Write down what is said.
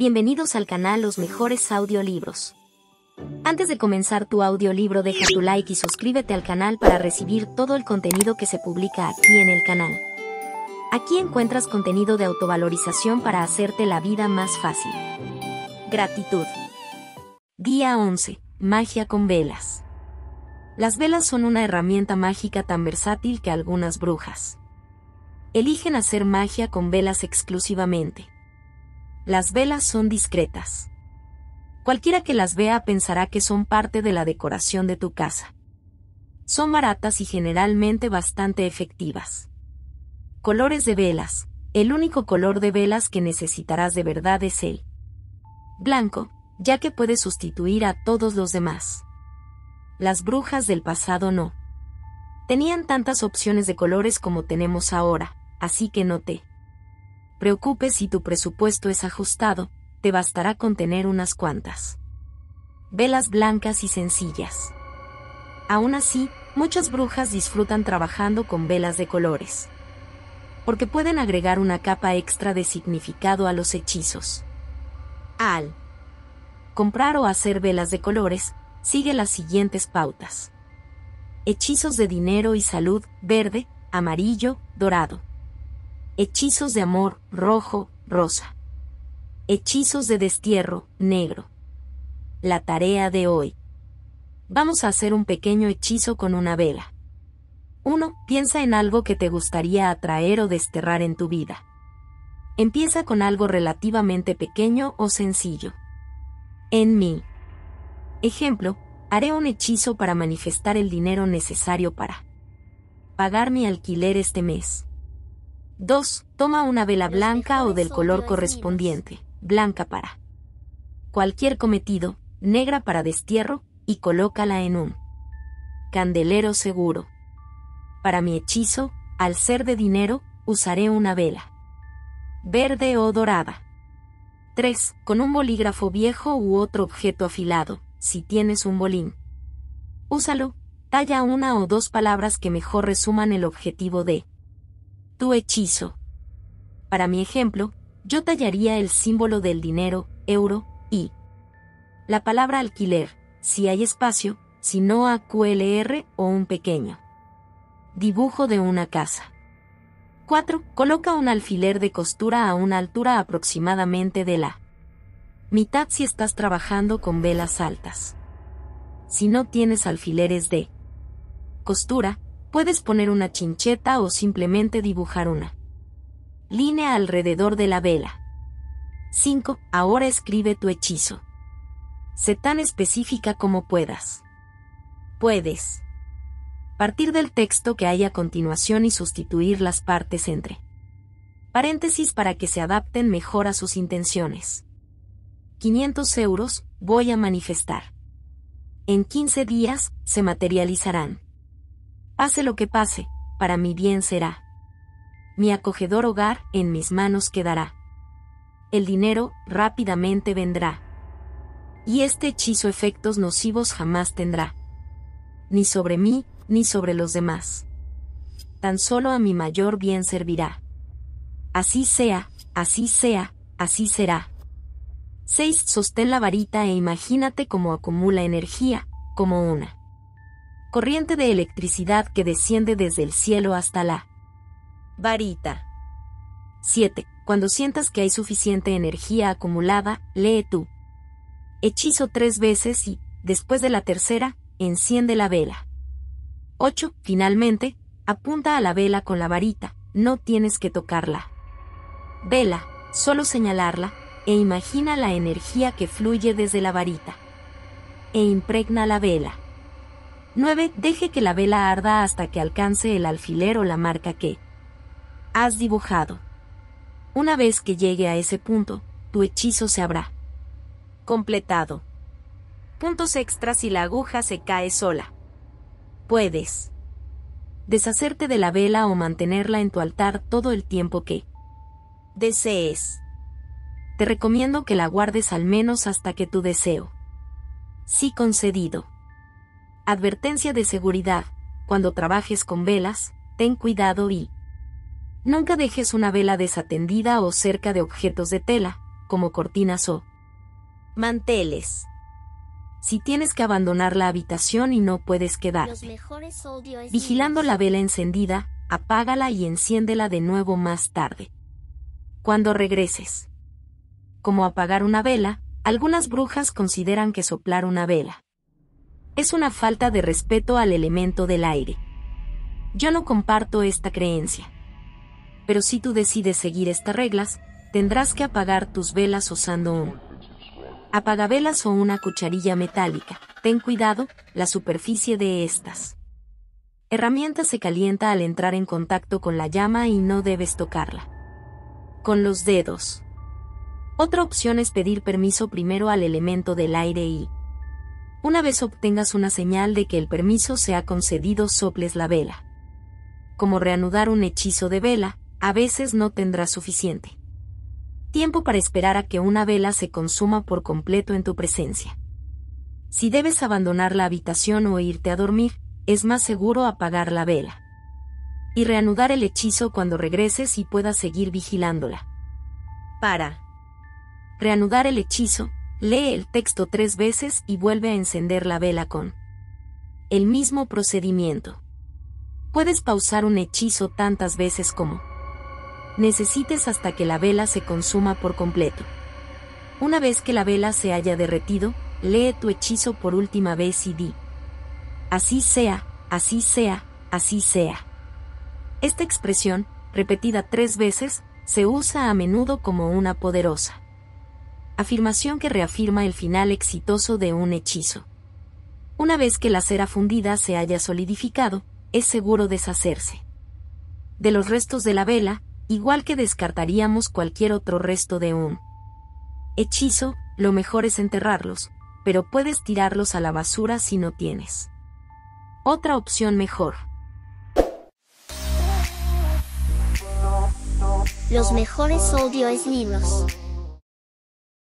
Bienvenidos al canal Los Mejores Audiolibros. Antes de comenzar tu audiolibro deja tu like y suscríbete al canal para recibir todo el contenido que se publica aquí en el canal. Aquí encuentras contenido de autovalorización para hacerte la vida más fácil. Gratitud. Día 11. Magia con velas. Las velas son una herramienta mágica tan versátil que algunas brujas eligen hacer magia con velas exclusivamente. Las velas son discretas. Cualquiera que las vea pensará que son parte de la decoración de tu casa. Son baratas y generalmente bastante efectivas. Colores de velas. El único color de velas que necesitarás de verdad es el blanco, ya que puede sustituir a todos los demás. Las brujas del pasado no. Tenían tantas opciones de colores como tenemos ahora, así que noté preocupes si tu presupuesto es ajustado, te bastará con tener unas cuantas. Velas blancas y sencillas. Aún así, muchas brujas disfrutan trabajando con velas de colores. Porque pueden agregar una capa extra de significado a los hechizos. Al comprar o hacer velas de colores, sigue las siguientes pautas. Hechizos de dinero y salud, verde, amarillo, dorado. Hechizos de amor, rojo, rosa. Hechizos de destierro, negro. La tarea de hoy. Vamos a hacer un pequeño hechizo con una vela. 1. Piensa en algo que te gustaría atraer o desterrar en tu vida. Empieza con algo relativamente pequeño o sencillo. En mí. ejemplo, haré un hechizo para manifestar el dinero necesario para pagar mi alquiler este mes. 2. Toma una vela blanca o del color correspondiente, blanca para cualquier cometido, negra para destierro, y colócala en un candelero seguro. Para mi hechizo, al ser de dinero, usaré una vela verde o dorada. 3. Con un bolígrafo viejo u otro objeto afilado, si tienes un bolín. Úsalo, talla una o dos palabras que mejor resuman el objetivo de tu hechizo. Para mi ejemplo, yo tallaría el símbolo del dinero, euro, y la palabra alquiler, si hay espacio, si no a QLR o un pequeño dibujo de una casa. 4. Coloca un alfiler de costura a una altura aproximadamente de la mitad si estás trabajando con velas altas. Si no tienes alfileres de costura, Puedes poner una chincheta o simplemente dibujar una línea alrededor de la vela. 5. Ahora escribe tu hechizo. Sé tan específica como puedas. Puedes partir del texto que hay a continuación y sustituir las partes entre paréntesis para que se adapten mejor a sus intenciones. 500 euros voy a manifestar. En 15 días se materializarán. Pase lo que pase, para mi bien será. Mi acogedor hogar en mis manos quedará. El dinero rápidamente vendrá. Y este hechizo efectos nocivos jamás tendrá. Ni sobre mí, ni sobre los demás. Tan solo a mi mayor bien servirá. Así sea, así sea, así será. 6. Sostén la varita e imagínate cómo acumula energía, como una corriente de electricidad que desciende desde el cielo hasta la varita. 7. Cuando sientas que hay suficiente energía acumulada, lee tú. hechizo tres veces y, después de la tercera, enciende la vela. 8. Finalmente, apunta a la vela con la varita, no tienes que tocarla. Vela, solo señalarla, e imagina la energía que fluye desde la varita. E impregna la vela. 9. Deje que la vela arda hasta que alcance el alfiler o la marca que has dibujado. Una vez que llegue a ese punto, tu hechizo se habrá completado. Puntos extras si la aguja se cae sola. Puedes deshacerte de la vela o mantenerla en tu altar todo el tiempo que desees. Te recomiendo que la guardes al menos hasta que tu deseo sí concedido Advertencia de seguridad. Cuando trabajes con velas, ten cuidado y nunca dejes una vela desatendida o cerca de objetos de tela, como cortinas o manteles. Si tienes que abandonar la habitación y no puedes quedar vigilando la vela encendida, apágala y enciéndela de nuevo más tarde. Cuando regreses. Como apagar una vela, algunas brujas consideran que soplar una vela es una falta de respeto al elemento del aire. Yo no comparto esta creencia. Pero si tú decides seguir estas reglas, tendrás que apagar tus velas usando un apagavelas o una cucharilla metálica. Ten cuidado, la superficie de estas herramientas se calienta al entrar en contacto con la llama y no debes tocarla. Con los dedos. Otra opción es pedir permiso primero al elemento del aire y una vez obtengas una señal de que el permiso se ha concedido, soples la vela. Como reanudar un hechizo de vela, a veces no tendrás suficiente tiempo para esperar a que una vela se consuma por completo en tu presencia. Si debes abandonar la habitación o irte a dormir, es más seguro apagar la vela. Y reanudar el hechizo cuando regreses y puedas seguir vigilándola. Para reanudar el hechizo, lee el texto tres veces y vuelve a encender la vela con el mismo procedimiento. Puedes pausar un hechizo tantas veces como necesites hasta que la vela se consuma por completo. Una vez que la vela se haya derretido, lee tu hechizo por última vez y di. Así sea, así sea, así sea. Esta expresión, repetida tres veces, se usa a menudo como una poderosa afirmación que reafirma el final exitoso de un hechizo. Una vez que la cera fundida se haya solidificado, es seguro deshacerse. De los restos de la vela, igual que descartaríamos cualquier otro resto de un hechizo, lo mejor es enterrarlos, pero puedes tirarlos a la basura si no tienes. Otra opción mejor. Los mejores audio es libros.